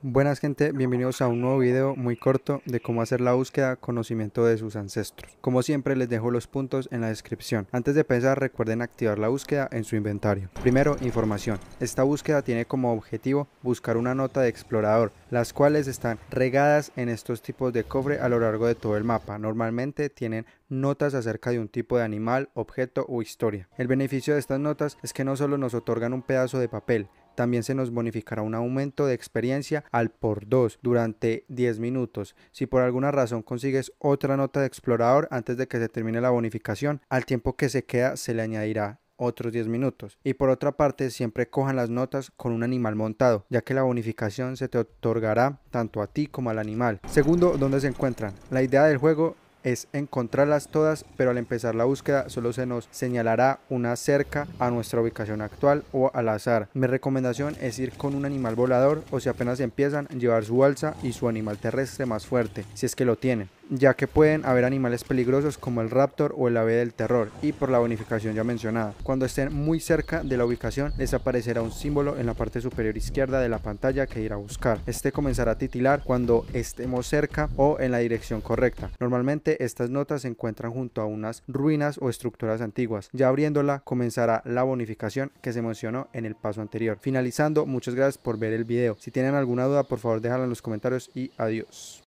Buenas gente, bienvenidos a un nuevo video muy corto de cómo hacer la búsqueda conocimiento de sus ancestros. Como siempre les dejo los puntos en la descripción. Antes de empezar recuerden activar la búsqueda en su inventario. Primero, información. Esta búsqueda tiene como objetivo buscar una nota de explorador, las cuales están regadas en estos tipos de cofre a lo largo de todo el mapa. Normalmente tienen notas acerca de un tipo de animal, objeto o historia. El beneficio de estas notas es que no solo nos otorgan un pedazo de papel, también se nos bonificará un aumento de experiencia al por 2 durante 10 minutos. Si por alguna razón consigues otra nota de explorador antes de que se termine la bonificación, al tiempo que se queda se le añadirá otros 10 minutos. Y por otra parte, siempre cojan las notas con un animal montado, ya que la bonificación se te otorgará tanto a ti como al animal. Segundo, ¿dónde se encuentran? La idea del juego es encontrarlas todas, pero al empezar la búsqueda solo se nos señalará una cerca a nuestra ubicación actual o al azar. Mi recomendación es ir con un animal volador o si apenas empiezan, llevar su alza y su animal terrestre más fuerte, si es que lo tienen ya que pueden haber animales peligrosos como el raptor o el ave del terror y por la bonificación ya mencionada. Cuando estén muy cerca de la ubicación les aparecerá un símbolo en la parte superior izquierda de la pantalla que irá a buscar. Este comenzará a titilar cuando estemos cerca o en la dirección correcta. Normalmente estas notas se encuentran junto a unas ruinas o estructuras antiguas. Ya abriéndola comenzará la bonificación que se mencionó en el paso anterior. Finalizando, muchas gracias por ver el video. Si tienen alguna duda por favor déjala en los comentarios y adiós.